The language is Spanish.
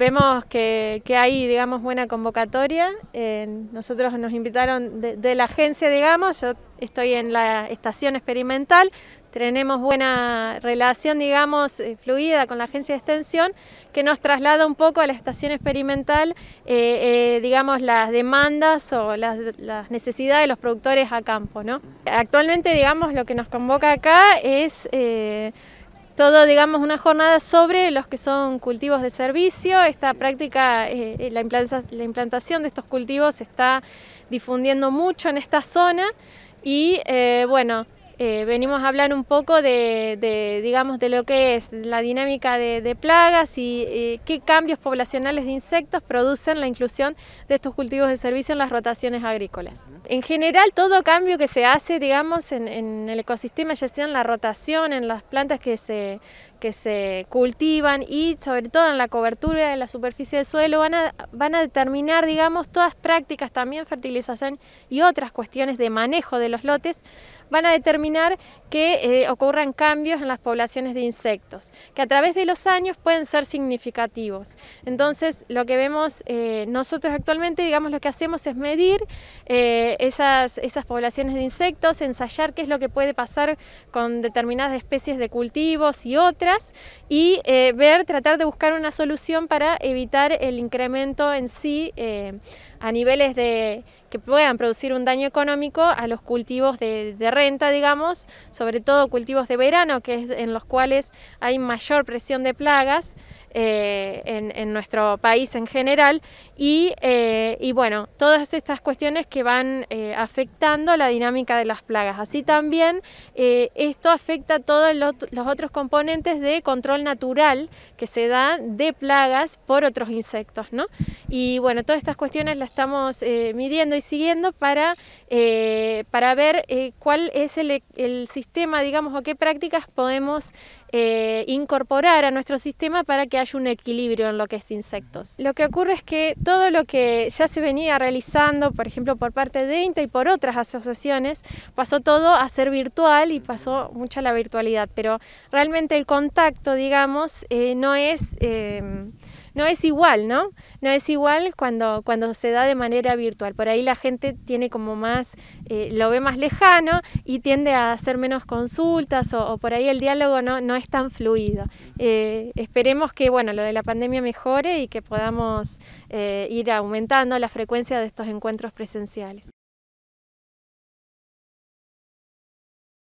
Vemos que, hay, digamos, buena convocatoria. Eh, nosotros nos invitaron de, la agencia, digamos, yo estoy en la estación experimental, tenemos buena relación, digamos, eh, fluida con la agencia de extensión, que nos traslada un poco a la estación experimental, eh, digamos, las demandas o las, necesidades de los productores a campo, ¿no? Actualmente, digamos, lo que nos convoca acá es todo, digamos, una jornada sobre los que son cultivos de servicio. Esta práctica, eh, eh, la, implantación de estos cultivos se está difundiendo mucho en esta zona y, eh, bueno, eh, venimos a hablar un poco de, digamos, de lo que es la dinámica de, plagas y eh, qué cambios poblacionales de insectos producen la inclusión de estos cultivos de servicio en las rotaciones agrícolas. En general, todo cambio que se hace, digamos, en, en el ecosistema, ya sea en la rotación, en las plantas que se que se cultivan y sobre todo en la cobertura de la superficie del suelo van a, van a determinar, digamos, todas prácticas, también fertilización y otras cuestiones de manejo de los lotes, van a determinar que eh, ocurran cambios en las poblaciones de insectos, que a través de los años pueden ser significativos. Entonces, lo que vemos eh, nosotros actualmente, digamos, lo que hacemos es medir eh, esas, esas poblaciones de insectos, ensayar qué es lo que puede pasar con determinadas especies de cultivos y otras, y eh, ver, tratar de buscar una solución para evitar el incremento en sí eh, a niveles de que puedan producir un daño económico a los cultivos de, renta, digamos, sobre todo cultivos de verano, que es en los cuales hay mayor presión de plagas eh, en, nuestro país en general, eh, y, bueno, todas estas cuestiones que van eh, afectando la dinámica de las plagas. Así también esto afecta a todos los, otros componentes de control natural que se da de plagas por otros insectos, ¿no? Y bueno, todas estas cuestiones las estamos midiendo siguiendo para, eh, para ver eh, cuál es el, sistema, digamos, o qué prácticas podemos eh, incorporar a nuestro sistema para que haya un equilibrio en lo que es insectos. Lo que ocurre es que todo lo que ya se venía realizando, por ejemplo, por parte de INTA y por otras asociaciones, pasó todo a ser virtual y pasó mucha la virtualidad, pero realmente el contacto, digamos, no es no es igual, ¿no? No es igual cuando, cuando se da de manera virtual. Por ahí la gente tiene como más, eh, lo ve más lejano y tiende a hacer menos consultas o, por ahí el diálogo no, es tan fluido. Eh, esperemos que, bueno, lo de la pandemia mejore y que podamos eh, ir aumentando la frecuencia de estos encuentros presenciales.